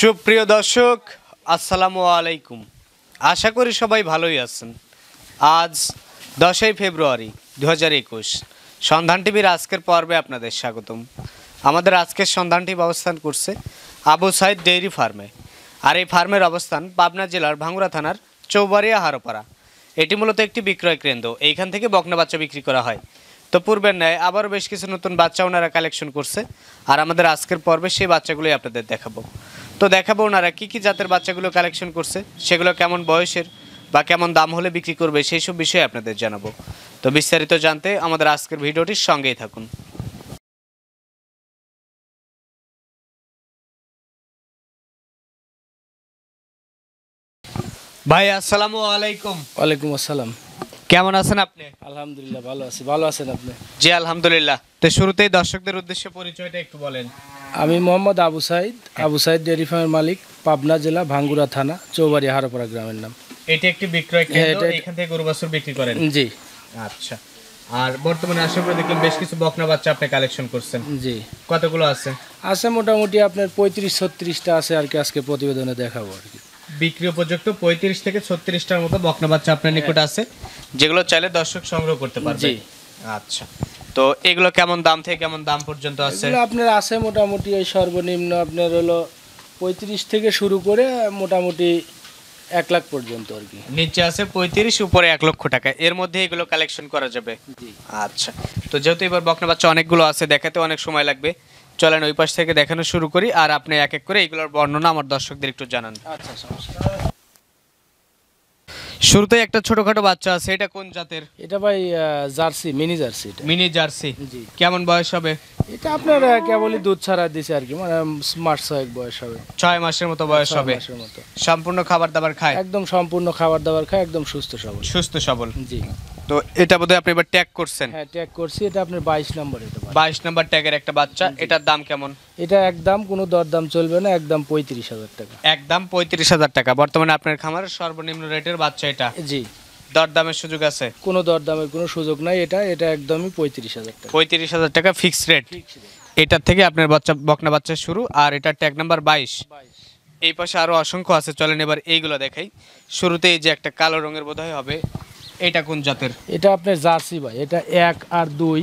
সুপ্রিয় দর্শক আসসালামু আলাইকুম আশা করি সবাই ভালোই আছেন আজ দশই ফেব্রুয়ারি দু হাজার একুশ সন্ধান টিভির আজকের পর্বে আপনাদের স্বাগতম আমাদের আজকের সন্ধান টিভি অবস্থান করছে আবু সাইদ ডেইরি ফার্মে আর এই ফার্মের অবস্থান পাবনা জেলার ভাঙ্গুরা থানার চৌবাড়িয়া হারোপাড়া এটি মূলত একটি বিক্রয় কেন্দ্র এইখান থেকে বকনা বাচ্চা বিক্রি করা হয় তো পূর্বের ন্যায় আবারও বেশ কিছু নতুন বাচ্চা ওনারা কালেকশন করছে আর আমাদের আজকের পর্বে সেই বাচ্চাগুলোই আপনাদের দেখাবো তো দেখাবো ওনারা কী কী জাতের বাচ্চাগুলো কালেকশন করছে সেগুলো কেমন বয়সের বা কেমন দাম হলে বিক্রি করবে সেই সব বিষয়ে আপনাদের জানাবো তো বিস্তারিত জানতে আমাদের আজকের ভিডিওটির সঙ্গেই থাকুন ভাই আসসালামু আলাইকুম ওয়ালাইকুম আসসালাম কেমন আছেন আপনি আলহামদুলিল্লাহ ভালো আছি ভালো আছেন আপনি জি আলহামদুলিল্লাহ তো শুরুতেই দর্শকদের উদ্দেশ্যে পরিচয়টা একটু বলেন আমি মোহাম্মদ আবু সাইদ আবু সাইদ ডেয়ারি ফার্মের মালিক পাবনা জেলা ভাঙ্গুরা থানা চৌবাড়ি হারোপাড়া গ্রামের নাম এটি একটি বিক্রয় হ্যাঁ, কেন্দ্র এখান থেকে গরু বাছুর বিক্রি করেন জি আচ্ছা আর বর্তমানে আসার পরে দেখলাম বেশ কিছু বকনা বাচ্চা আপনি কালেকশন করছেন জি কতগুলো আছে আছে মোটামুটি আপনার পঁয়ত্রিশ ছত্রিশটা আছে আর কি আজকে প্রতিবেদনে দেখাবো আর কি বিক্রি উপযুক্ত পঁয়ত্রিশ থেকে ছত্রিশটার মতো বকনা বাচ্চা আপনার হ্যাঁ। নিকট আছে যেগুলো চাইলে দর্শক সংগ্রহ করতে পারবে আচ্ছা তো এগুলো কেমন দাম থেকে কেমন দাম পর্যন্ত আছে আপনার আছে মোটামুটি ওই সর্বনিম্ন আপনার হলো পঁয়ত্রিশ থেকে শুরু করে মোটামুটি এক লাখ পর্যন্ত আর কি নিচে আছে পঁয়ত্রিশ উপরে এক লক্ষ টাকা এর মধ্যে এগুলো কালেকশন করা যাবে আচ্ছা তো যেহেতু এবার বকনা বাচ্চা অনেকগুলো আছে দেখাতে অনেক সময় লাগবে চলেন ওই পাশ থেকে দেখানো শুরু করি আর আপনি এক এক করে এইগুলোর বর্ণনা আমার দর্শকদের একটু জানান আচ্ছা, আচ্ছা, আচ্ছা। শুরুতে একটা ছোটখাটো বাচ্চা আছে এটা কোন জাতের এটা ভাই Jersey mini Jersey mini Jersey কেমন বয়স হবে এটা আপনার কেবলই দুধ ছাড়া দিছে আর কি মানে মাস ছয়েক বয়স হবে ছয় মাসের মতো বয়স হবে সম্পূর্ণ খাবার দাবার খায় একদম সম্পূর্ণ খাবার দাবার খায় একদম সুস্থ সবল সুস্থ সবল জি তো এটা বোধহয় আপনি এবার ট্যাগ করছেন হ্যাঁ ট্যাগ করছি এটা আপনার বাইশ নম্বর এটা বাইশ নম্বর ট্যাগের একটা বাচ্চা এটার দাম কেমন এটা একদম কোনো দরদাম চলবে না একদম পঁয়ত্রিশ হাজার টাকা একদম পঁয়ত্রিশ হাজার টাকা বর্তমানে আপনার খামারের সর্বনিম্ন রেটের বাচ্চা এটা জি দরদামের সুযোগ আছে কোনো দরদামের কোনো সুযোগ নাই এটা এটা একদমই পঁয়ত্রিশ হাজার টাকা পঁয়ত্রিশ হাজার টাকা ফিক্স রেট এটার থেকে আপনার বাচ্চা বকনা বাচ্চা শুরু আর এটা ট্যাগ নাম্বার বাইশ এই পাশে আরও অসংখ্য আছে চলেন এবার এইগুলো দেখাই শুরুতে এই যে একটা কালো রঙের বোধহয় হবে এটা কোন জাতের এটা আপনার জার্সি ভাই এটা এক আর দুই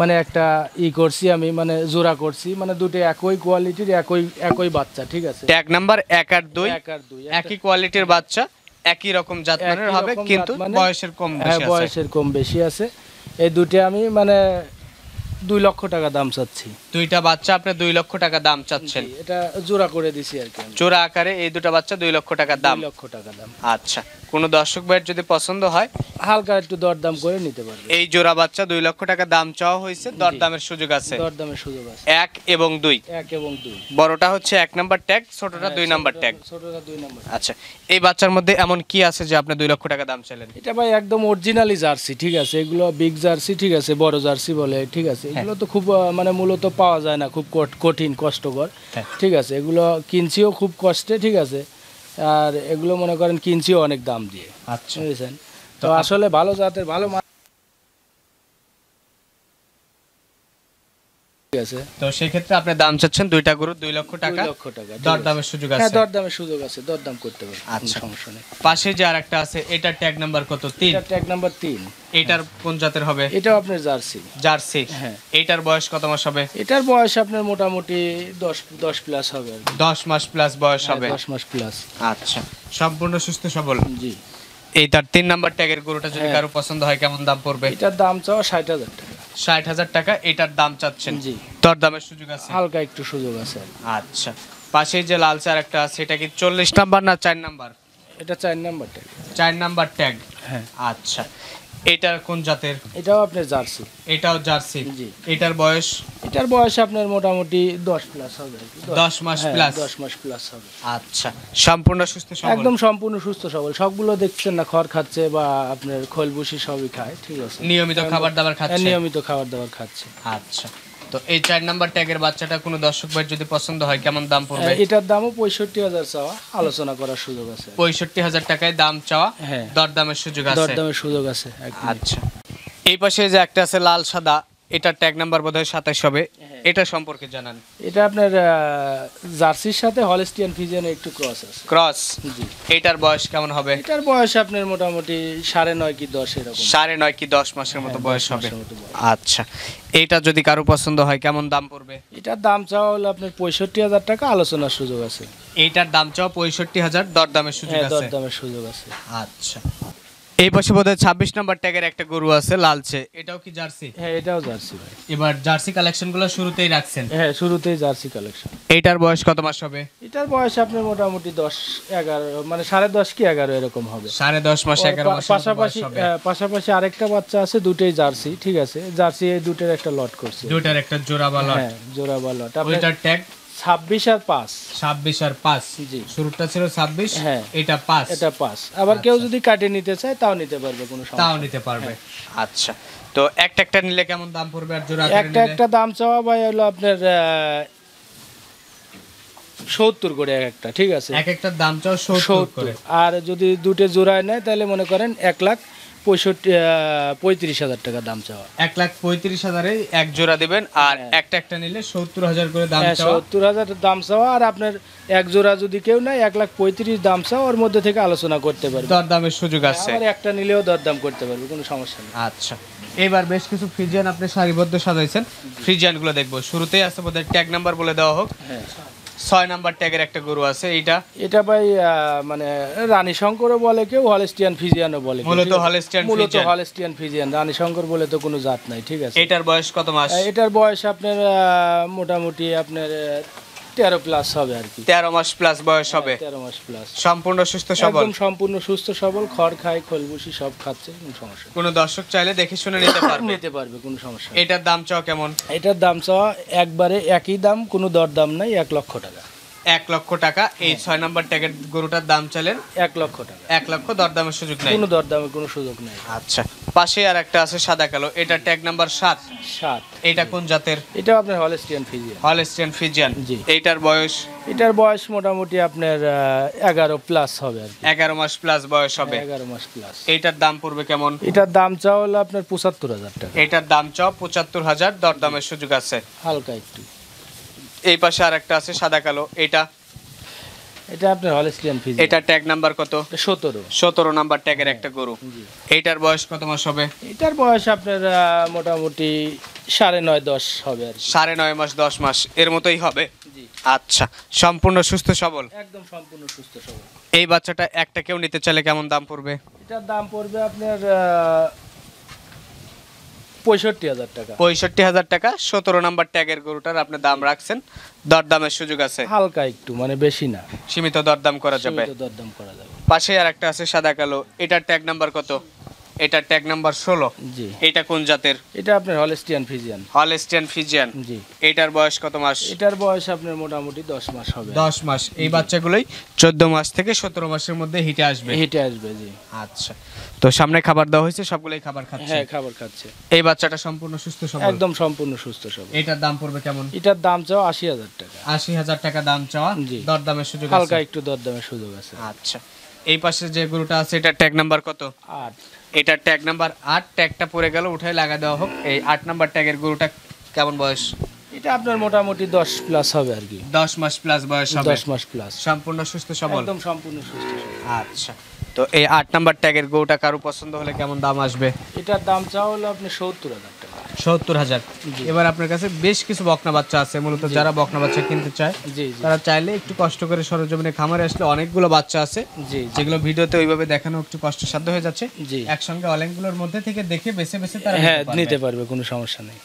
মানে একটা ই করছি আমি মানে জোড়া করছি মানে দুটো একই কোয়ালিটির একই একই বাচ্চা ঠিক আছে ট্যাগ নাম্বার এক আর দুই এক আর দুই একই কোয়ালিটির বাচ্চা একই রকম জাতমানের হবে কিন্তু মানে- বয়সের কম বেশি হ্যাঁ, বয়সের কম বেশি আছে এই দুটো আমি মানে দুই লক্ষ টাকা দাম চাচ্ছি দুইটা বাচ্চা আপনি দুই লক্ষ টাকা দাম চাচ্ছেন এটা জোড়া করে দিছি আর কি জোড়া আকারে এই দুটা বাচ্চা দুই লক্ষ টাকা দাম লক্ষ টাকা দাম আচ্ছা কোনো দর্শক ভাইয়ের যদি পছন্দ হয় হালকা একটু দরদাম করে নিতে পারবে এই জোড়া বাচ্চা দুই লক্ষ টাকা দাম চাওয়া হয়েছে দরদামের সুযোগ আছে দরদামের সুযোগ আছে এক এবং দুই এক এবং দুই বড়টা হচ্ছে এক নাম্বার ট্যাগ ছোটটা হ্যাঁ, দুই নাম্বার ট্যাগ ছোটটা দুই নাম্বার আচ্ছা এই বাচ্চার মধ্যে এমন কি আছে যে আপনি দুই লক্ষ টাকা দাম চাইলেন এটা ভাই একদম অরিজিনালি জার্সি ঠিক আছে এগুলো বিগ জার্সি ঠিক আছে বড় জার্সি বলে ঠিক আছে হ্যাঁ। এগুলো তো খুব মানে মূলত পাওয়া যায় না খুব কঠিন কষ্টকর হ্যাঁ। ঠিক আছে এগুলো কিনছিও খুব কষ্টে ঠিক আছে আর এগুলো মনে করেন কিনছিও অনেক দাম দিয়ে আচ্ছা তো আসলে ভালো জাতের ভালো তো সেই ক্ষেত্রে আপনি দাম চাচ্ছেন দুইটা দুই লক্ষ টাকা লক্ষ টাকা দরদামের সুযোগ হ্যাঁ, আছে দরদামের সুযোগ আছে দরদাম করতে পারবেন আচ্ছা সমস্যা নেই পাশে যে আরেকটা আছে ট্যাগ নাম্বার কত তিন ট্যাগ নাম্বার তিন এটার কোন জাতের হবে এটাও আপনার জার্সি জার্সি হ্যাঁ এটার বয়স কত মাস হবে এটার বয়স আপনার মোটামুটি দশ দশ প্লাস হ্যাঁ, হবে দশ মাস প্লাস বয়স হবে 10 মাস প্লাস আচ্ছা সম্পূর্ণ সুস্থ সবল জি এই তার তিন নাম্বার ট্যাগের গরুটা যদি হ্যাঁ। কারো পছন্দ হয় কেমন দাম পড়বে এটার দাম চাও ষাট হাজার টাকা ষাট হাজার টাকা এটার দাম চাচ্ছেন জি তোর দামের সুযোগ আছে হালকা একটু সুযোগ আছে আচ্ছা পাশে যে লাল চার একটা আছে এটা কি চল্লিশ নাম্বার না চার নাম্বার এটা চার নাম্বার ট্যাগ চার নাম্বার ট্যাগ হ্যাঁ আচ্ছা এটা কোন জাতের এটাও আপনার জার্সি এটাও জার্সি জি এটার বয়স এটার বয়স আপনার মোটামুটি 10 প্লাস হবে 10 মাস প্লাস হ্যাঁ, 10 মাস প্লাস হবে আচ্ছা সম্পূর্ণ সুস্থ সবল একদম সম্পূর্ণ সুস্থ সবল সবগুলো দেখছেন না খড় খাচ্ছে বা আপনার খোলবুশি সবই খায় ঠিক আছে নিয়মিত খাবার দাবার খাচ্ছে হ্যাঁ, নিয়মিত খাবার দাবার খাচ্ছে আচ্ছা তো এই চার নাম্বার ট্যাগের বাচ্চাটা কোনো দর্শক ভাই যদি পছন্দ হয় কেমন দাম পড়বে এটার দামও পঁয়ষট্টি হাজার চাওয়া আলোচনা করার সুযোগ আছে পঁয়ষট্টি হাজার টাকায় দাম চাওয়া হ্যাঁ দরদামের সুযোগ আছে দরদামের সুযোগ আছে আচ্ছা এই পাশে যে একটা আছে লাল সাদা এটা ট্যাগ নাম্বার বোধহয় সাতাশ হবে হ্যাঁ। এটা সম্পর্কে জানান এটা আপনার জার্সির সাথে হলিস্টিয়ান ফিজিয়ান একটু ক্রস আছে ক্রস এটার বয়স কেমন হবে এটার বয়স আপনার মোটামুটি সাড়ে নয় কি দশ এরকম সাড়ে নয় কি দশ মাসের মতো হ্যাঁ, বয়স হবে আচ্ছা এটা যদি কারো পছন্দ হয় কেমন দাম পড়বে এটার দাম চাওয়া হলো আপনার পঁয়ষট্টি হাজার টাকা আলোচনার সুযোগ আছে এটার দাম চাওয়া পঁয়ষট্টি হাজার দরদামের সুযোগ হ্যাঁ, আছে দরদামের সুযোগ আছে আচ্ছা এই পাশে বোধহয় ছাব্বিশ নম্বর ট্যাগের একটা গরু আছে লালচে এটাও কি জার্সি হ্যাঁ এটাও জার্সি ভাই এবার জার্সি কালেকশন গুলো শুরুতেই রাখছেন হ্যাঁ শুরুতেই জার্সি কালেকশন এটার বয়স কত মাস হবে এটার বয়স আপনার মোটামুটি দশ এগারো মানে সাড়ে দশ কি এগারো এরকম হবে সাড়ে দশ মাস এগারো পাশাপাশি হ্যাঁ, পাশাপাশি আরেকটা বাচ্চা আছে দুটোই জার্সি ঠিক আছে জার্সি এই দুটোর একটা লট করছে দুটার একটা জোড়া বা লট হ্যাঁ জোড়া বা লট আপনার ট্যাগ ছাব্বিশ আর পাঁচ ছাব্বিশ আর পাঁচ জি শুরুটা ছিল ছাব্বিশ হ্যাঁ এটা পাঁচ এটা পাঁচ আবার আচ্ছা। কেউ যদি কাটে নিতে চায় তাও নিতে পারবে কোনো তাও নিতে পারবে হ্যাঁ। আচ্ছা তো একটা একটা নিলে কেমন দাম পড়বে আর জোড়া একটা একটা দাম চাওয়া ভাই হলো আপনার সত্তর করে এক একটা ঠিক আছে এক একটা দাম চাও সত্তর আর যদি দুটো জোড়ায় নেয় তাহলে মনে করেন এক লাখ পঁয়ষট্টি পঁয়ত্রিশ হাজার টাকা দাম চাওয়া এক লাখ পঁয়ত্রিশ হাজারে এক জোড়া দেবেন আর হ্যাঁ। একটা একটা নিলে সত্তর হাজার করে দাম হ্যাঁ, সত্তর হাজার দাম চাওয়া আর আপনার এক জোড়া যদি কেউ নেয় এক লাখ পঁয়ত্রিশ দাম চাওয়া ওর মধ্যে থেকে আলোচনা করতে পারবে দরদামের সুযোগ হ্যাঁ, আছে আর একটা নিলেও দরদাম করতে পারবে কোনো সমস্যা নেই আচ্ছা এবার বেশ কিছু ফ্রিজিয়ান আপনি সারিবদ্ধ সাজাইছেন ফ্রিজিয়ানগুলো দেখবো শুরুতেই আসতে বোধ হয় ট্যাগ নাম্বার বলে দেওয়া হোক হ্যাঁ ছয় নাম্বার ট্যাগের একটা গরু আছে এটা এটা ভাই মানে রানী শঙ্করও বলে কেউ হলেস্টিয়ান ফিজিয়ানও বলে মূলত হলেস্টিয়ান মূলত হলেস্টিয়ান ফিজিয়ান রানী শঙ্কর বলে তো কোনো জাত নাই ঠিক আছে এটার বয়স কত মাস এটার বয়স আপনার মোটামুটি আপনার তেরো প্লাস হবে আর কি মাস প্লাস বয়স হ্যাঁ, হবে মাস প্লাস সম্পূর্ণ সুস্থ সবল একদম সম্পূর্ণ সুস্থ সবল খড় খায় খোলবুসি সব খাচ্ছে কোনো সমস্যা কোনো দর্শক চাইলে দেখে শুনে নিতে পারবে নিতে পারবে কোনো সমস্যা এটার দাম চাও কেমন এটার দাম চাওয়া একবারে একই দাম কোনো দাম নাই এক লক্ষ টাকা এক লক্ষ টাকা এই হ্যাঁ। ছয় নম্বর ট্যাগের গরুটার দাম চালেন এক লক্ষ টাকা এক লক্ষ দরদামের সুযোগ নাই কোনো দরদামের কোনো সুযোগ নাই আচ্ছা পাশে আর একটা আছে সাদা কালো এটা ট্যাগ নাম্বার সাত সাত এটা কোন জাতের এটা আপনার হলস্টিয়ান ফিজিয়ান হলস্টিয়ান ফিজিয়ান জি এইটার বয়স এটার বয়স মোটামুটি আপনার এগারো প্লাস হবে আর এগারো মাস প্লাস বয়স হবে এগারো মাস প্লাস এটার দাম পড়বে কেমন এটার দাম চাও হলো আপনার পঁচাত্তর হাজার টাকা এটার দাম চাও পঁচাত্তর হাজার দরদামের সুযোগ আছে হালকা একটু এই পাশে আর একটা আছে সাদা কালো এটা এটা আপনার হল স্ক্রিন ফিজ এটা ট্যাগ নাম্বার কত 17 17 নাম্বার ট্যাগের একটা হ্যাঁ, গরু এইটার বয়স কত মাস হবে এটার বয়স আপনার মোটামুটি সাড়ে নয় দশ হবে আর সাড়ে নয় মাস দশ মাস এর মতোই হবে আচ্ছা সম্পূর্ণ সুস্থ সবল একদম সম্পূর্ণ সুস্থ সবল এই বাচ্চাটা একটা কেউ নিতে চাইলে কেমন দাম পড়বে এটার দাম পড়বে আপনার পঁয়ষট্টি হাজার টাকা পঁয়ষট্টি হাজার টাকা সতেরো নাম্বার দাম রাখছেন দরদামের সুযোগ আছে হালকা একটু মানে বেশি না সীমিত দরদাম করা যাবে দরদাম করা যাবে পাশে আর একটা আছে সাদা কালো এটার ট্যাগ নাম্বার কত এটা ট্যাগ নাম্বার ষোলো জি এটা কোন জাতের এটা আপনার হলেস্টিয়ান ফিজিয়ান হলেস্টিয়ান ফিজিয়ান জি এটার বয়স কত মাস এটার বয়স আপনার মোটামুটি দশ মাস হবে দশ মাস এই বাচ্চাগুলোই চোদ্দ মাস থেকে সতেরো মাসের মধ্যে হিটে আসবে হিটে আসবে জি আচ্ছা তো সামনে খাবার দেওয়া হয়েছে সবগুলোই খাবার খাচ্ছে হ্যাঁ খাবার খাচ্ছে এই বাচ্চাটা সম্পূর্ণ সুস্থ সবল একদম সম্পূর্ণ সুস্থ সবল এটার দাম পড়বে কেমন এটার দাম চাও আশি হাজার টাকা আশি হাজার টাকা দাম চাওয়া জি দরদামের সুযোগ হালকা একটু দরদামের সুযোগ আছে আচ্ছা এই পাশে যে গরুটা আছে এটা ট্যাগ নাম্বার কত আট এটা ট্যাগ নাম্বার আট ট্যাগটা পড়ে গেল উঠে লাগা দেওয়া হোক এই আট নাম্বার ট্যাগের গরুটা কেমন বয়স এটা আপনার মোটামুটি দশ প্লাস হবে আর কি দশ মাস প্লাস বয়স হবে দশ মাস প্লাস সম্পূর্ণ সুস্থ সবল একদম সম্পূর্ণ সুস্থ আচ্ছা তো এই আট নাম্বার ট্যাগের গরুটা কারো পছন্দ হলে কেমন দাম আসবে এটার দাম চাওয়া হলো আপনি সত্তর হাজার সত্তর হাজার এবার আপনার কাছে বেশ কিছু বকনা বাচ্চা আছে মূলত যারা বকনা বাচ্চা কিনতে চায় তারা চাইলে একটু কষ্ট করে সরজমিনে খামারে আসলে অনেকগুলো বাচ্চা আছে যেগুলো ভিডিওতে ওইভাবে দেখানো একটু কষ্টসাধ্য হয়ে যাচ্ছে একসঙ্গে অনেকগুলোর মধ্যে থেকে দেখে বেছে বেছে তারা হ্যাঁ নিতে পারবে কোনো সমস্যা নেই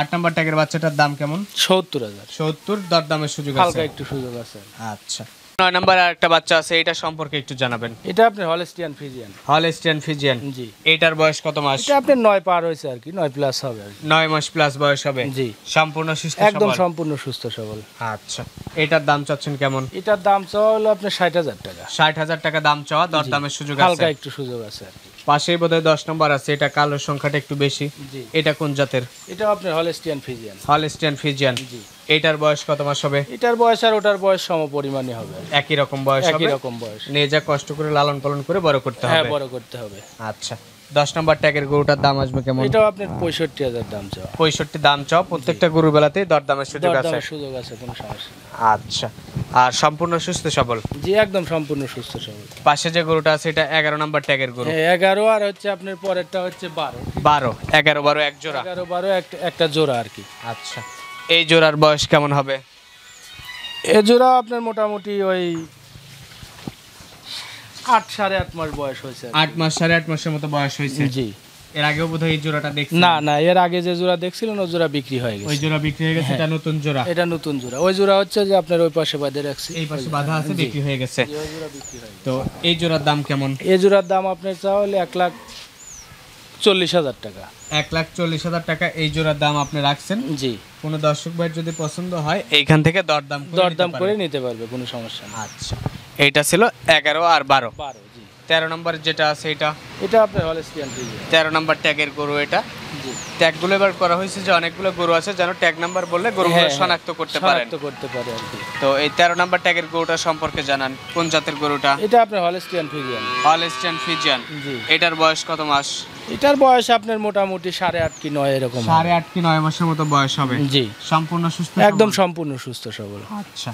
আট নম্বর ট্যাগের বাচ্চাটার দাম কেমন সত্তর হাজার সত্তর দর দামের সুযোগ আছে একটু সুযোগ আছে আচ্ছা নয় নাম্বার আর বাচ্চা আছে এটা সম্পর্কে একটু জানাবেন এটা আপনার হলস্টিয়ান ফিজিয়ান হলস্টিয়ান ফিজিয়ান জি এটার বয়স কত মাস এটা আপনার নয় পার হয়েছে আর কি নয় প্লাস হবে নয় মাস প্লাস বয়স হবে জি সম্পূর্ণ সুস্থ একদম সম্পূর্ণ সুস্থ সবল আচ্ছা এটার দাম চাচ্ছেন কেমন এটার দাম চাওয়া হলো আপনার ষাট হাজার টাকা ষাট হাজার টাকা দাম চাওয়া দর দামের সুযোগ আছে হালকা একটু সুযোগ আছে আর কি পাশেই হয় দশ নম্বর আছে এটা কালোর সংখ্যাটা একটু বেশি এটা কোন জাতের এটা আপনার হলেস্টিয়ান ফিজিয়ান হলেস্টিয়ান ফিজিয়ান জি এটার বয়স কত মাস হবে এটার বয়স আর ওটার বয়স সম পরিমাণে হবে একই রকম বয়স একই রকম বয়স নিয়ে যা কষ্ট করে লালন পালন করে বড় করতে হ্যাঁ, হবে হ্যাঁ বড় করতে হবে আচ্ছা দশ নম্বর ট্যাগের গরুটার দাম আসবে কেমন এটাও আপনার পঁয়ষট্টি হাজার দাম চাও পঁয়ষট্টি দাম চাও প্রত্যেকটা গরু দর দরদামের সুযোগ আছে সুযোগ আছে কোনো সমস্যা আচ্ছা আর সম্পূর্ণ সুস্থ সবল জি একদম সম্পূর্ণ সুস্থ সবল পাশে যে গরুটা আছে এটা এগারো নাম্বার ট্যাগের গরু হ্যাঁ, এগারো আর হচ্ছে আপনার পরেরটা হচ্ছে বারো বারো এগারো বারো এক জোড়া এগারো বারো একটা জোড়া আর কি আচ্ছা এই জোড়ার বয়স কেমন হবে এ জোড়া আপনার মোটামুটি ওই আট সাড়ে আট মাস বয়স হয়েছে আট মাস সাড়ে আট মাসের মতো বয়স হয়েছে জি এর আগেও বোধহয় এই জোড়াটা দেখছি না না এর আগে যে জোড়া দেখছিলেন ওই জোড়া বিক্রি হয়ে গেছে ওই জোড়া বিক্রি হয়ে গেছে এটা হ্যাঁ। নতুন জোড়া এটা নতুন জোড়া ওই জোড়া হচ্ছে যে আপনার ওই পাশে বাঁধে রাখছি এই পাশে বাঁধা আছে বিক্রি হয়ে গেছে তো এই জোড়ার দাম কেমন এই জোড়ার দাম আপনার চাওয়ালে এক লাখ চল্লিশ হাজার টাকা এক লাখ চল্লিশ হাজার টাকা এই জোড়ার দাম আপনি রাখছেন জি কোনো দর্শক ভাইয়ের যদি পছন্দ হয় এইখান থেকে দরদাম দরদাম করে নিতে পারবে কোনো সমস্যা না আচ্ছা এটা ছিল এগারো আর বারো বারো তেরো নম্বর যেটা আছে এটা এটা আপনার হলস্টিয়ান তেরো নম্বর ট্যাগের গরু এটা ট্যাগগুলো এবার করা হয়েছে যে অনেকগুলো গরু আছে যেন ট্যাগ নাম্বার বললে গরুগুলো হ্যাঁ, হ্যাঁ। শনাক্ত করতে পারে শনাক্ত করতে পারে আর কি তো এই 13 নম্বর ট্যাগের গরুটা সম্পর্কে জানান কোন জাতের গরুটা এটা আপনার হলস্টিয়ান ফিজিয়ান হলস্টিয়ান ফিজিয়ান জি এটার বয়স কত মাস এটার বয়স আপনার মোটামুটি 8.5 কি 9 এরকম 8.5 কি 9 মাসের মতো বয়স হবে জি সম্পূর্ণ সুস্থ একদম সম্পূর্ণ সুস্থ সবল আচ্ছা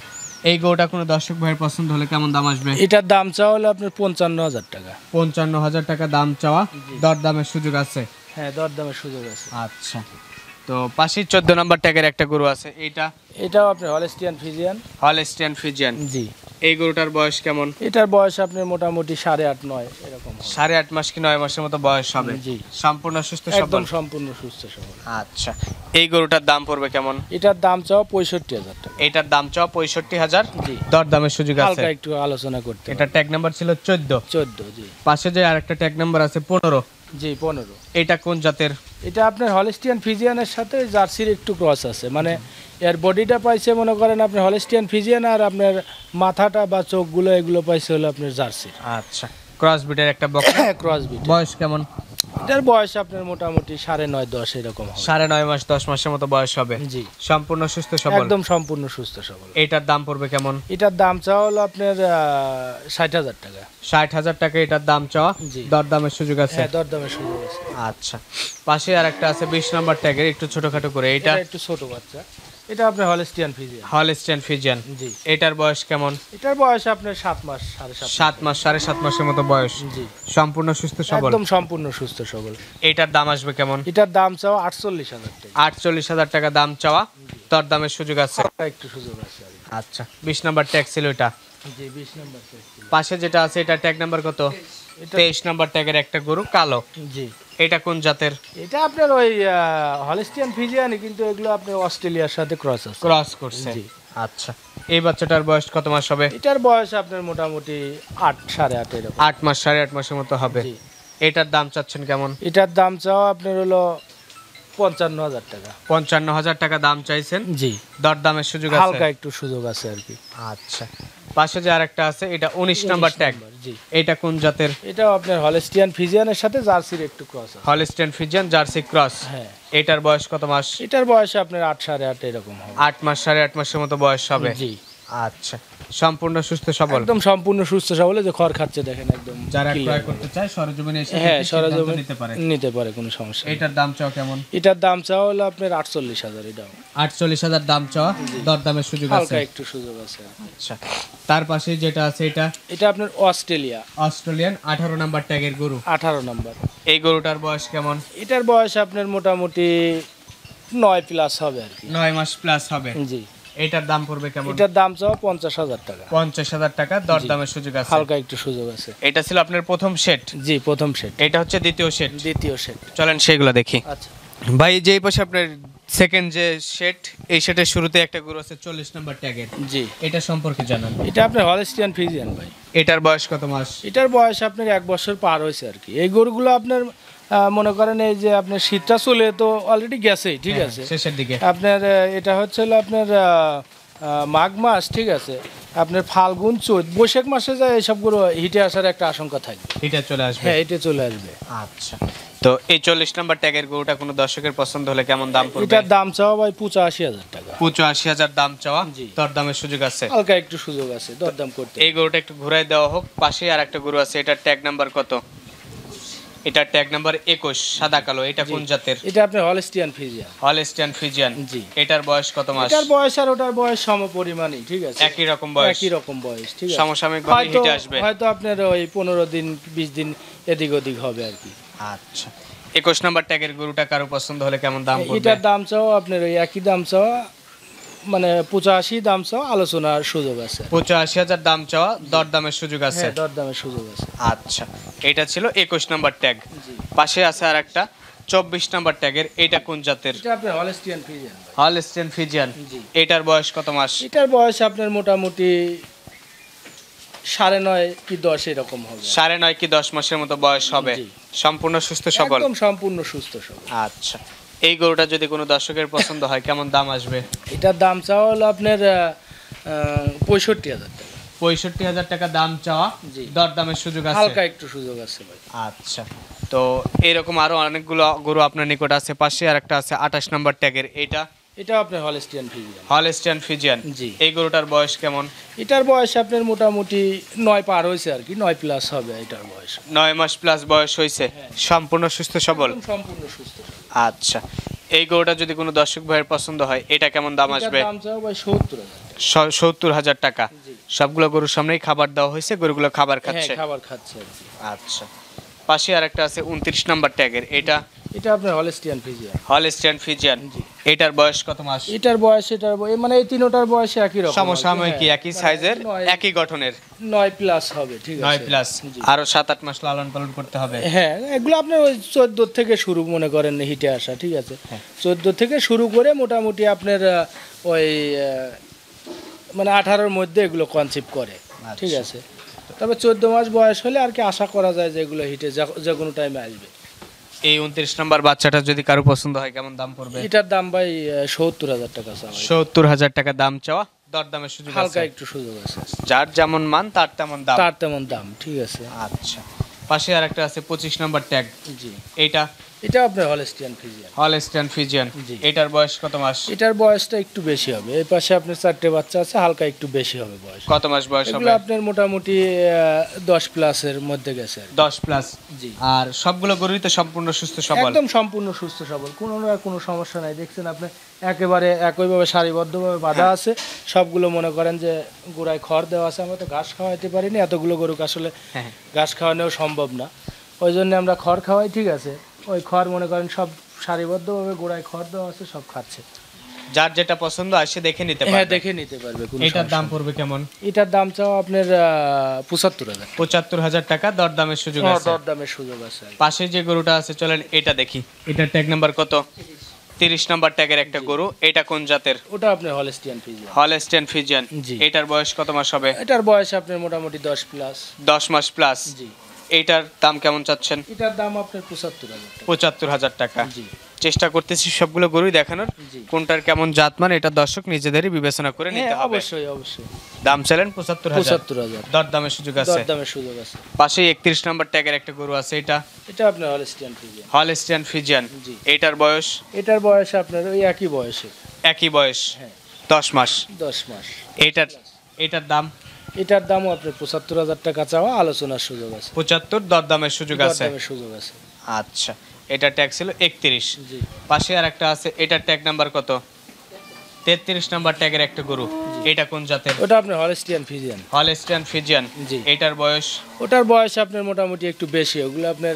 এই গরুটা কোনো দর্শক ভাইয়ের পছন্দ হলে কেমন দাম আসবে এটার দাম চাওয়া হলে আপনার পঞ্চান্ন হাজার টাকা পঞ্চান্ন হাজার টাকা দাম চাওয়া দরদামের সুযোগ আছে হ্যাঁ দরদামের সুযোগ আছে আচ্ছা তো পাশের চোদ্দ নম্বর ট্যাগের একটা গরু আছে এইটা এটাও আপনার হলস্টিয়ান ফিজিয়ান হলস্টিয়ান ফিজিয়ান জি এই গরুটার বয়স কেমন এটার বয়স আপনার মোটামুটি সাড়ে আট নয় এরকম সাড়ে আট মাস কি নয় মাসের মতো বয়স হবে জি সম্পূর্ণ সুস্থ একদম সম্পূর্ণ সুস্থ সবল আচ্ছা এই গরুটার দাম পড়বে কেমন এটার দাম চাও পঁয়ষট্টি হাজার টাকা এটার দাম চাও পঁয়ষট্টি হাজার জি দর দামের সুযোগ আছে একটু আলোচনা করতে এটা ট্যাগ নাম্বার ছিল চোদ্দ চোদ্দ জি পাশে যে আরেকটা ট্যাগ নাম্বার আছে পনেরো জি পনেরো এটা কোন জাতের এটা আপনার হলিস্টিয়ান ফিজিয়ানের সাথে জার্সির একটু ক্রস আছে মানে এর বডিটা পাইছে মনে করেন আপনার হলিস্টিয়ান ফিজিয়ান আর আপনার মাথাটা বা চোখগুলো এগুলো পাইছে হলো আপনার জার্সি আচ্ছা ক্রস বিটের একটা বক্স ক্রস বিট বয়স কেমন এটার বয়স আপনার মোটামুটি সাড়ে নয় দশ এরকম সাড়ে নয় মাস দশ মাসের মতো বয়স হবে জি সম্পূর্ণ সুস্থ সবল একদম সম্পূর্ণ সুস্থ সবল এটার দাম পড়বে কেমন এটার দাম চাওয়া হলো আপনার ষাট হাজার টাকা ষাট হাজার টাকা এটার দাম চাওয়া জি দরদামের সুযোগ আছে হ্যাঁ, দরদামের সুযোগ আছে আচ্ছা পাশে আর একটা আছে বিশ নম্বর ট্যাগের একটু ছোটখাটো করে এটা একটু ছোট বাচ্চা এটা আপনার হলস্টিয়ান ফিজিয়ান হলস্টিয়ান ফিজিয়ান জি এটার বয়স কেমন এটার বয়স আপনার 7 মাস 7.5 7 মাস 7.5 মাসের মতো বয়স জি সম্পূর্ণ সুস্থ সবল একদম সম্পূর্ণ সুস্থ সবল এটার দাম আসবে কেমন এটার দাম চাওয়া 48000 টাকা 48000 টাকা দাম চাওয়া দর দামের সুযোগ আছে একটু সুযোগ আছে আচ্ছা 20 নাম্বার ট্যাগ ছিল এটা জি 20 নাম্বার ট্যাগ পাশে যেটা আছে এটা ট্যাগ নাম্বার কত তেইশ নাম্বার ট্যাগের একটা গরু কালো জি এটা কোন জাতের এটা আপনার ওই হলিস্টিয়ান ফিজিয়ানি কিন্তু এগুলো আপনি অস্ট্রেলিয়ার সাথে ক্রস ক্রস করছে জি আচ্ছা এই বাচ্চাটার বয়স কত মাস হবে এটার বয়স আপনার মোটামুটি আট সাড়ে আট এরকম আট মাস সাড়ে আট মাসের মতো হবে এটার দাম চাচ্ছেন কেমন এটার দাম চাও আপনার হলো পঞ্চান্ন হাজার টাকা পঞ্চান্ন হাজার টাকা দাম চাইছেন জি দরদামের সুযোগ আছে হালকা একটু সুযোগ আছে আর কি আচ্ছা পাশে যে আরেকটা আছে এটা উনিশ নাম্বার ট্যাগ এটা কোন জাতের এটা আপনার হলস্টিয়ান ফিজিয়ানের সাথে জার্সির একটু ক্রস আছে ফিজিয়ান জার্সি ক্রস হ্যাঁ এটার বয়স কত মাস এটার বয়স আপনার আট সাড়ে আট এরকম আট মাস সাড়ে আট মাসের মতো বয়স হবে জি আচ্ছা সম্পূর্ণ সুস্থ সবল একদম সম্পূর্ণ সুস্থ সবল যে খড় খাচ্ছে দেখেন একদম যারা ক্রয় করতে চায় সরজমিনে এসে হ্যাঁ সরজমিনে নিতে পারে নিতে পারে কোনো সমস্যা এটার দাম চাও কেমন এটার দাম চাও হলো আপনার 48000 এটাও 48000 দাম চাও দরদামের সুযোগ আছে একটু সুযোগ আছে আচ্ছা তার পাশে যেটা আছে এটা এটা আপনার অস্ট্রেলিয়া অস্ট্রেলিয়ান আঠারো নাম্বার ট্যাগের গরু আঠারো নাম্বার এই গরুটার বয়স কেমন এটার বয়স আপনার মোটামুটি নয় প্লাস হবে আর কি নয় মাস প্লাস হবে জি এটার দাম পড়বে কেমন এটার দাম চাও পঞ্চাশ হাজার টাকা পঞ্চাশ হাজার টাকা দামের সুযোগ আছে হালকা একটু সুযোগ আছে এটা ছিল আপনার প্রথম সেট জি প্রথম সেট এটা হচ্ছে দ্বিতীয় সেট দ্বিতীয় সেট চলেন সেগুলো দেখি আচ্ছা ভাই যে পাশে আপনার সেকেন্ড যে সেট এই সেটের শুরুতে একটা গরু আছে চল্লিশ নম্বর ট্যাগের জি এটা সম্পর্কে জানান এটা আপনার হলিস্টিয়ান ফিজিয়ান ভাই এটার বয়স কত মাস এটার বয়স আপনার এক বছর পার হয়েছে আর কি এই গরুগুলো আপনার মনে করেন এই যে আপনার শীতটা চলে তো অলরেডি গেছে ঠিক হ্যাঁ, আছে শেষের দিকে আপনার এটা হচ্ছে হলো আপনার মাঘ মাস ঠিক আছে আপনার ফাল্গুন চৈত বৈশাখ মাসে যায় এসবগুলো হিটে আসার একটা আশঙ্কা থাকে হিটে চলে আসবে হ্যাঁ হিটে চলে আসবে আচ্ছা তো এই চল্লিশ নম্বর ট্যাগের গরুটা কোনো দর্শকের পছন্দ হলে কেমন দাম পড়বে এটার দাম চাওয়া ভাই আশি হাজার টাকা আশি হাজার দাম চাওয়া দর দামের সুযোগ আছে হালকা একটু সুযোগ আছে দরদাম করতে এই গরুটা একটু ঘুরাই দেওয়া হোক পাশে আর একটা গরু আছে এটার ট্যাগ নাম্বার কত এটা ট্যাগ নাম্বার 21 সাদা কালো এটা কোন জাতের এটা আপনি হলস্টিয়ান ফ্রিজিয়ান হলস্টিয়ান ফ্রিজিয়ান জি এটার বয়স কত মাস এটার বয়স আর ওটার বয়স সমপরিমাণই ঠিক আছে একই রকম বয়স একই রকম বয়স ঠিক আছে সমসাময়িক ভাবে হিটে আসবে হয়তো আপনার ওই 15 দিন 20 দিন এদিক ওদিক হবে আর কি আচ্ছা 21 নাম্বার ট্যাগের গরুটা কারো পছন্দ হলে কেমন দাম হ্যাঁ, পড়বে এটার দাম চাও আপনার ওই একই দাম চাও মানে পঁচাশি দাম চাওয়া আলোচনার সুযোগ আছে পঁচাশি হাজার দাম চাওয়া দরদামের সুযোগ আছে হ্যাঁ, দরদামের সুযোগ আছে আচ্ছা এটা ছিল একুশ নম্বর ট্যাগ পাশে আছে আর একটা চব্বিশ নাম্বার ট্যাগের এটা কোন জাতের হলস্টিয়ান ফিজিয়ান এটার বয়স কত মাস এটার বয়স আপনার মোটামুটি সাড়ে নয় কি দশ এরকম হবে সাড়ে নয় কি দশ মাসের মতো বয়স হবে সম্পূর্ণ সুস্থ সবল সম্পূর্ণ সুস্থ সবল আচ্ছা এই গরুটা যদি কোনো দর্শকের পছন্দ হয় কেমন দাম আসবে এটার দাম চাওয়া হলো আপনার পঁয়ষট্টি হাজার টাকা পঁয়ষট্টি হাজার টাকা দাম চাওয়া জি দর দামের সুযোগ আছে হালকা একটু সুযোগ আছে ভাই আচ্ছা তো এরকম আরো অনেকগুলো গরু আপনার নিকট আছে পাশে আর একটা আছে আঠাশ নম্বর ট্যাগের এটা এটা আপনার হলস্টিয়ান ফিজিয়ান হলস্টিয়ান ফিজিয়ান জি এই গরুটার বয়স কেমন এটার বয়স আপনার মোটামুটি নয় পার হয়েছে আর কি নয় প্লাস হবে এটার বয়স নয় মাস প্লাস বয়স হয়েছে হ্যাঁ। সম্পূর্ণ সুস্থ সবল সম্পূর্ণ সুস্থ আচ্ছা এই গরুটা যদি কোনো দর্শক ভাইয়ের পছন্দ হয় এটা কেমন দাম আসবে সত্তর হাজার টাকা সবগুলো গরুর সামনেই খাবার দেওয়া হয়েছে গরুগুলো খাবার হ্যাঁ, খাচ্ছে খাবার খাচ্ছে আচ্ছা পাশে আর একটা আছে উনত্রিশ নম্বর ট্যাগের এটা এটা আপনার হলস্টিয়ান ফিজিয়ান হলস্টিয়ান ফিজিয়ান জি এটার বয়স কত মাস এটার বয়স এটার মানে এই তিনটার বয়স একই রকম সমসাময়িক হ্যাঁ। একই সাইজের মানে একই গঠনের 9 প্লাস হবে ঠিক আছে 9 প্লাস আরো 7 8 মাস লালন পালন করতে হবে হ্যাঁ এগুলো আপনার ওই 14 থেকে শুরু মনে করেন হিটে আসা ঠিক আছে 14 হ্যাঁ। থেকে শুরু করে মোটামুটি আপনার ওই মানে 18 এর মধ্যে এগুলো কনসেপ্ট করে আচ্ছা। ঠিক আছে তবে 14 মাস বয়স হলে আর কি আশা করা যায় যে এগুলো হিটে যে কোনো টাইমে আসবে এই উনত্রিশ নাম্বার বাচ্চাটা যদি কারো পছন্দ হয় কেমন দাম পড়বে এটার দাম ভাই সত্তর হাজার টাকা সত্তর হাজার টাকা দাম চাওয়া দরদামের সুযোগ হালকা একটু সুযোগ আছে যার যেমন মান তার তেমন দাম তার তেমন দাম ঠিক আছে আচ্ছা পাশে আর একটা আছে পঁচিশ নাম্বার ট্যাগ জি এইটা এটা আপনার হলস্টিয়ান ফিজিয়ান হলস্টিয়ান ফিজিয়ান এটার বয়স কত মাস এটার বয়সটা একটু বেশি হবে এই পাশে আপনার চারটে বাচ্চা আছে হালকা একটু বেশি হবে বয়স কত মাস বয়স হবে আপনার মোটামুটি 10 প্লাস এর মধ্যে গেছে 10 প্লাস জি আর সবগুলো গরুই তো সম্পূর্ণ সুস্থ সবল একদম সম্পূর্ণ সুস্থ সবল কোনো না কোনো সমস্যা নাই দেখছেন আপনি একেবারে একইভাবে সারিবদ্ধভাবে বাঁধা হ্যাঁ। আছে সবগুলো মনে করেন যে গোড়ায় খড় দেওয়া আছে আমরা তো ঘাস খাওয়াইতে পারিনি এতগুলো গরুকে আসলে হ্যাঁ। ঘাস খাওয়ানো সম্ভব না ওই জন্য আমরা খড় খাওয়াই ঠিক আছে ওই খড় মনে করেন সব সারিবদ্ধভাবে গোড়ায় খড় দেওয়া আছে সব খাচ্ছে যার যেটা পছন্দ আসে দেখে নিতে হ্যাঁ, পারবে হ্যাঁ দেখে নিতে পারবে কোনো এটার দাম পড়বে কেমন এটার দাম চাও আপনার পঁচাত্তর হাজার পঁচাত্তর হাজার টাকা দরদামের সুযোগ হ্যাঁ, আছে দরদামের সুযোগ আছে পাশে যে গরুটা আছে চলেন এটা দেখি এটার ট্যাগ নাম্বার কত তিরিশ নাম্বার ট্যাগের একটা গরু এটা কোন জাতের ওটা আপনার হলস্টিয়ান ফিজিয়ান হলস্টিয়ান ফিজিয়ান এটার বয়স কত মাস হবে এটার বয়স আপনার মোটামুটি দশ প্লাস দশ মাস প্লাস জি এটার দাম কেমন চাচ্ছেন এটার দাম আপনার পঁচাত্তর হাজার পঁচাত্তর হাজার টাকা জি চেষ্টা করতেছি সবগুলো গরুই দেখানোর কোনটার কেমন জাত মানে এটা দর্শক নিজেদেরই বিবেচনা করে হ্যাঁ, নিতে হবে অবশ্যই অবশ্যই দাম চাইলেন পঁচাত্তর পঁচাত্তর হাজার দর দামের সুযোগ আছে দর দামের সুযোগ আছে পাশে একত্রিশ নম্বর ট্যাগের একটা গরু আছে এটা এটা আপনার হলস্টিয়ান ফিজিয়ান হলস্টিয়ান ফিজিয়ান জি এটার বয়স এটার বয়স আপনার ওই একই বয়সে একই বয়স হ্যাঁ দশ মাস দশ মাস এটার এটার দাম এটার দামও আপনার পঁচাত্তর হাজার টাকা চাওয়া আলোচনার সুযোগ আছে পঁচাত্তর দরদামের সুযোগ আছে সুযোগ আছে আচ্ছা এটা ট্যাগ ছিল একত্রিশ জি পাশে আর একটা আছে এটার ট্যাগ নাম্বার কত তেত্রিশ নাম্বার ট্যাগের একটা গরু এটা কোন জাতের ওটা আপনার হলেস্টিয়ান ফিজিয়ান হলেস্টিয়ান ফিজিয়ান জি এটার বয়স ওটার বয়স আপনার মোটামুটি একটু বেশি ওগুলো আপনার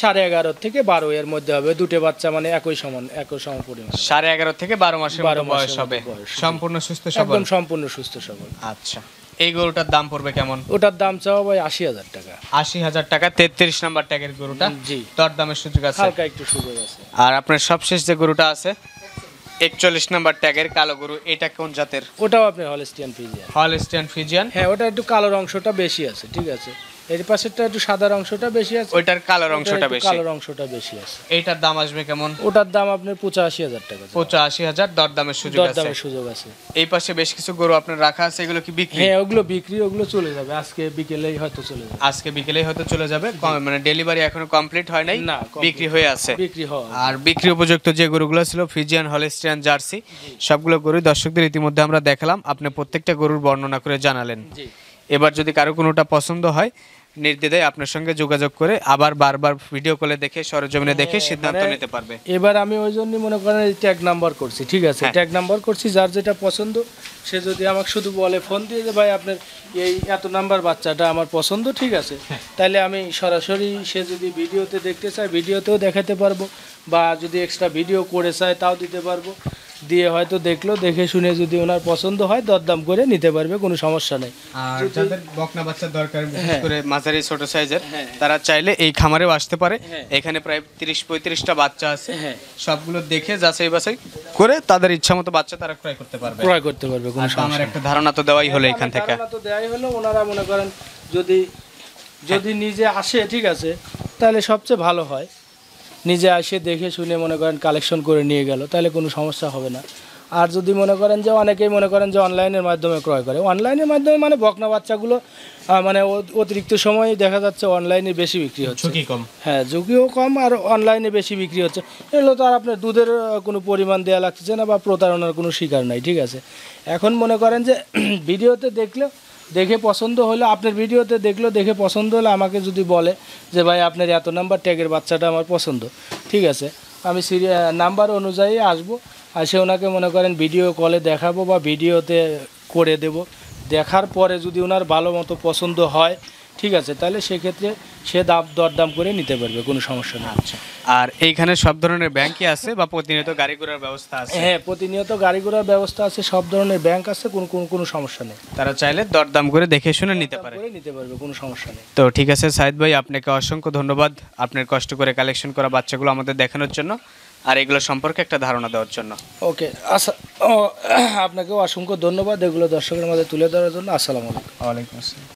সাড়ে এগারো থেকে বারো এর মধ্যে হবে দুটো বাচ্চা মানে একই সমান একই সম পরিমাণ সাড়ে এগারো থেকে বারো মাসে বারো বয়স হবে সম্পূর্ণ সুস্থ সবল সম্পূর্ণ সুস্থ সবল আচ্ছা এই গরুটার দাম পড়বে কেমন ওটার দাম চাও ভাই আশি হাজার টাকা আশি হাজার টাকা তেত্রিশ নাম্বার ট্যাগের গরুটা জি দর দামের সুযোগ আছে হালকা একটু সুযোগ আছে আর আপনার সবশেষ যে গরুটা আছে একচল্লিশ নাম্বার ট্যাগের কালো গরু এটা কোন জাতের ওটাও আপনি হলস্টিয়ান ফিজিয়ান হলস্টিয়ান ফিজিয়ান হ্যাঁ ওটা একটু কালোর অংশটা বেশি আছে ঠিক আছে এর পাশেরটা একটু সাদা অংশটা বেশি আছে ওইটার কালার অংশটা বেশি কালার অংশটা বেশি আছে এটার দাম আসবে কেমন ওটার দাম আপনার পঁচাশি হাজার টাকা পঁচাশি হাজার দর দামের সুযোগ আছে দরদামের সুযোগ আছে এই পাশে বেশ কিছু গরু আপনার রাখা আছে এগুলো কি বিক্রি হ্যাঁ ওগুলো বিক্রি ওগুলো চলে যাবে আজকে বিকেলেই হয়তো চলে যাবে আজকে বিকেলেই হয়তো চলে যাবে মানে ডেলিভারি এখনো কমপ্লিট হয় নাই না বিক্রি হয়ে আছে বিক্রি হয় আর বিক্রি উপযুক্ত যে গরুগুলো ছিল ফিজিয়ান হলিস্টিয়ান জার্সি সবগুলো গরু দর্শকদের ইতিমধ্যে আমরা দেখালাম আপনি প্রত্যেকটা গরুর বর্ণনা করে জানালেন জি এবার যদি কারো কোনোটা পছন্দ হয় নির্দিদায় আপনার সঙ্গে যোগাযোগ করে আবার বারবার ভিডিও কলে দেখে সরজমিনে দেখে হ্যাঁ, সিদ্ধান্ত মানে নিতে পারবে এবার আমি ওই জন্য মনে করেন ট্যাগ নাম্বার করছি ঠিক আছে ট্যাগ নাম্বার করছি যার যেটা পছন্দ সে যদি আমাকে শুধু বলে ফোন দিয়ে যে ভাই আপনার এই এত নাম্বার বাচ্চাটা আমার পছন্দ ঠিক আছে তাহলে আমি সরাসরি সে যদি ভিডিওতে দেখতে চায় ভিডিওতেও দেখাতে পারবো বা যদি এক্সট্রা ভিডিও করে চায় তাও দিতে পারবো দিয়ে হয়তো দেখলো দেখে শুনে যদি ওনার পছন্দ হয় দরদাম করে নিতে পারবে কোনো সমস্যা নেই আর যাদের বকনা বাচ্চার দরকার হ্যাঁ। করে মাঝারি ছোট সাইজের হ্যাঁ। তারা চাইলে এই খামারেও আসতে পারে হ্যাঁ। এখানে প্রায় তিরিশ পঁয়ত্রিশটা বাচ্চা আছে সবগুলো দেখে যাচাই বাছাই করে তাদের ইচ্ছা মতো বাচ্চা তারা ক্রয় করতে পারবে ক্রয় করতে পারবে কোনো আমার একটা ধারণা তো দেওয়াই হলো এখান থেকে তো দেওয়াই হলো ওনারা মনে করেন যদি যদি নিজে আসে ঠিক আছে তাহলে সবচেয়ে ভালো হয় নিজে আসে দেখে শুনে মনে করেন কালেকশন করে নিয়ে গেল তাহলে কোনো সমস্যা হবে না আর যদি মনে করেন যে অনেকেই মনে করেন যে অনলাইনের মাধ্যমে ক্রয় করে অনলাইনের মাধ্যমে মানে বকনা বাচ্চাগুলো মানে অতিরিক্ত সময় দেখা যাচ্ছে অনলাইনে বেশি বিক্রি হচ্ছে ঝুঁকি কম হ্যাঁ ঝুঁকিও কম আর অনলাইনে বেশি বিক্রি হচ্ছে এগুলো তো আর আপনার দুধের কোনো পরিমাণ দেওয়া লাগছে না বা প্রতারণার কোনো শিকার নাই ঠিক আছে এখন মনে করেন যে ভিডিওতে দেখলেও দেখে পছন্দ হলো আপনার ভিডিওতে দেখলো দেখে পছন্দ হলো আমাকে যদি বলে যে ভাই আপনার এত নাম্বার ট্যাগের বাচ্চাটা আমার পছন্দ ঠিক আছে আমি সিরিয়া নাম্বার অনুযায়ী আসবো আর সে ওনাকে মনে করেন ভিডিও কলে দেখাবো বা ভিডিওতে করে দেব দেখার পরে যদি ওনার ভালো মতো পছন্দ হয় ঠিক আছে তাহলে সেক্ষেত্রে সে দাম দরদাম করে নিতে পারবে কোনো সমস্যা নেই আচ্ছা আর এইখানে সব ধরনের ব্যাংকই আছে বা প্রতিনিয়ত গাড়ি ঘোড়ার ব্যবস্থা আছে হ্যাঁ প্রতিনিয়ত গাড়ি ঘোড়ার ব্যবস্থা আছে সব ধরনের ব্যাংক আছে কোন কোন কোনো সমস্যা নেই তারা চাইলে দরদাম করে দেখে শুনে নিতে পারে করে নিতে পারবে কোনো সমস্যা নেই তো ঠিক আছে সাইদ ভাই আপনাকে অসংখ্য ধন্যবাদ আপনার কষ্ট করে কালেকশন করা বাচ্চাগুলো আমাদের দেখানোর জন্য আর এগুলো সম্পর্কে একটা ধারণা দেওয়ার জন্য ওকে আচ্ছা আপনাকেও অসংখ্য ধন্যবাদ এগুলো দর্শকের মধ্যে তুলে ধরার জন্য আসসালামু আলাইকুম ওয়ালাইকুম আসসালাম